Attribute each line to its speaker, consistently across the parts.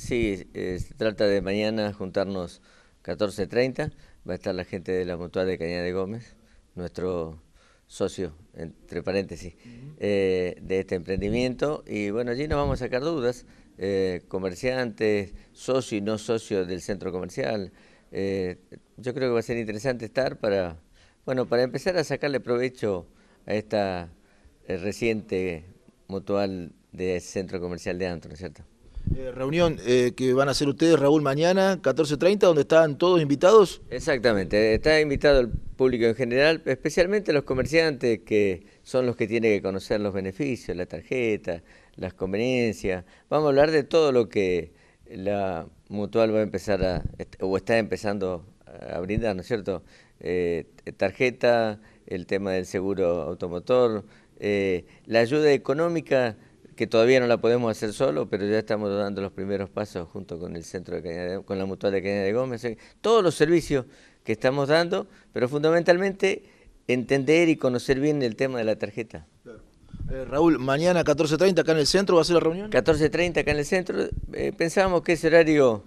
Speaker 1: Sí, se trata de mañana juntarnos 14.30. Va a estar la gente de la Mutual de Cañada de Gómez, nuestro socio, entre paréntesis, eh, de este emprendimiento. Y bueno, allí nos vamos a sacar dudas. Eh, comerciantes, socios y no socios del centro comercial. Eh, yo creo que va a ser interesante estar para, bueno, para empezar a sacarle provecho a esta reciente mutual de centro comercial de Antro, ¿cierto?
Speaker 2: Eh, reunión
Speaker 1: eh, que van a hacer ustedes, Raúl, mañana, 14.30, donde están todos invitados. Exactamente, está invitado el público en general, especialmente los comerciantes que son los que tienen que conocer los beneficios, la tarjeta, las conveniencias. Vamos a hablar de todo lo que la mutual va a empezar a, o está empezando a brindar, ¿no es cierto? Eh, tarjeta, el tema del seguro automotor, la ayuda económica que todavía no la podemos hacer solo, pero ya estamos dando los primeros pasos junto con el centro de, con la mutual de Cañada de Gómez, todos los servicios que estamos dando, pero fundamentalmente entender y conocer bien el tema de la tarjeta. Eh, Raúl, mañana 14.30 acá en el centro, ¿va a ser la reunión? 14.30 acá en el centro. Eh, pensábamos que ese horario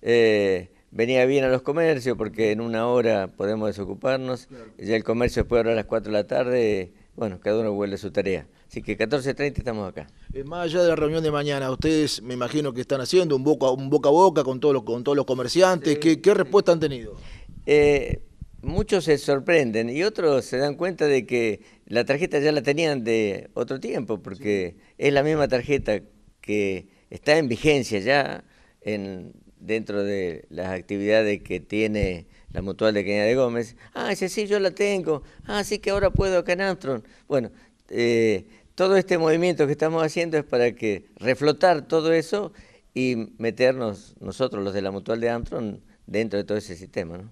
Speaker 1: eh, venía bien a los comercios porque en una hora podemos desocuparnos. Ya el comercio puede ahora a las 4 de la tarde bueno, cada uno vuelve a su tarea. Así que 14.30 estamos acá.
Speaker 2: Eh, más allá de la reunión de mañana, ustedes me imagino que están haciendo un
Speaker 1: boca, a boca con todos los, comerciantes.
Speaker 2: ¿Qué, respuesta han tenido?
Speaker 1: Eh, muchos se sorprenden y otros se dan cuenta de que la tarjeta ya la tenían de otro tiempo, porque es la misma tarjeta que está en vigencia ya en dentro de las actividades que tiene la mutual de Cañada de Gómez, ah, ese sí, yo la tengo, ah, sí que ahora puedo acá en Bueno, eh, todo este movimiento que estamos haciendo es para que reflotar todo eso y meternos nosotros, los de la mutual de Antron, dentro de todo ese sistema.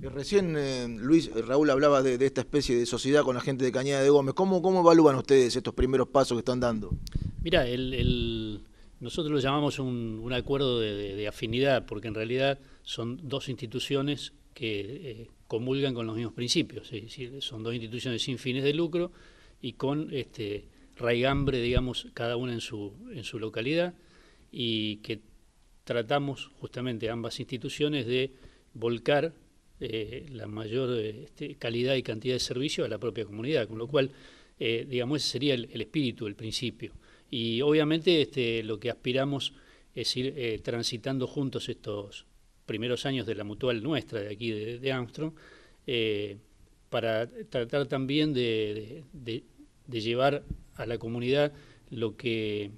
Speaker 2: Eh, recién eh, Luis, Raúl hablaba de, esta especie de sociedad con la gente de Cañada de Gómez. ¿Cómo, cómo evalúan ustedes estos primeros pasos que están dando?
Speaker 3: Mira, el nosotros lo llamamos un, acuerdo de, afinidad, porque en realidad son dos instituciones que eh, comulgan con los mismos principios, es decir, son dos instituciones sin fines de lucro y con este, raigambre, digamos, cada una en su, localidad y que tratamos justamente ambas instituciones de volcar eh, la mayor este, calidad y cantidad de servicio a la propia comunidad, con lo cual, eh, digamos, ese sería el espíritu, el principio. Y obviamente este, lo que aspiramos es ir eh, transitando juntos estos primeros años de la mutual nuestra de aquí de, Armstrong, eh, para tratar también de, llevar a la comunidad lo que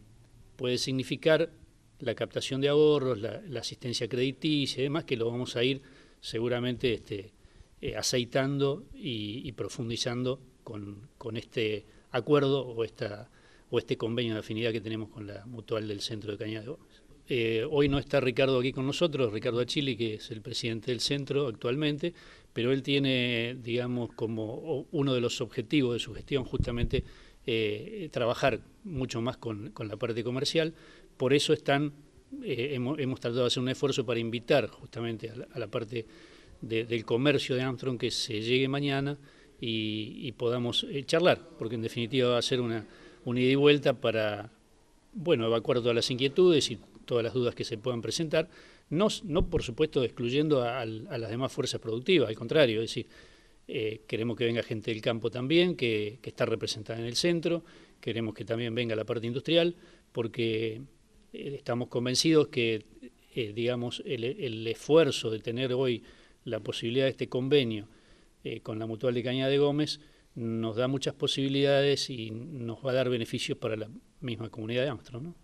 Speaker 3: puede significar la captación de ahorros, la, asistencia crediticia y demás, que lo vamos a ir seguramente este, eh, aceitando y, profundizando con, con, este acuerdo o esta o este convenio de afinidad que tenemos con la mutual del centro de Cañada eh, hoy no está Ricardo aquí con nosotros, Ricardo Achili, que es el presidente del centro actualmente, pero él tiene, digamos, como uno de los objetivos de su gestión justamente eh, trabajar mucho más con, la parte comercial. Por eso están, eh, hemos, tratado de hacer un esfuerzo para invitar justamente a la, parte del comercio de Armstrong que se llegue mañana y podamos charlar, porque en definitiva va a ser una un ida y vuelta para, bueno, evacuar todas las inquietudes y todas las dudas que se puedan presentar, no, por supuesto excluyendo a, las demás fuerzas productivas, al contrario, es decir, eh, queremos que venga gente del campo también, que, está representada en el centro, queremos que también venga la parte industrial, porque eh, estamos convencidos que, eh, digamos, el, el, esfuerzo de tener hoy la posibilidad de este convenio con la Mutual de Cañada de Gómez, nos da muchas posibilidades y nos va a dar beneficios para la misma comunidad de Armstrong.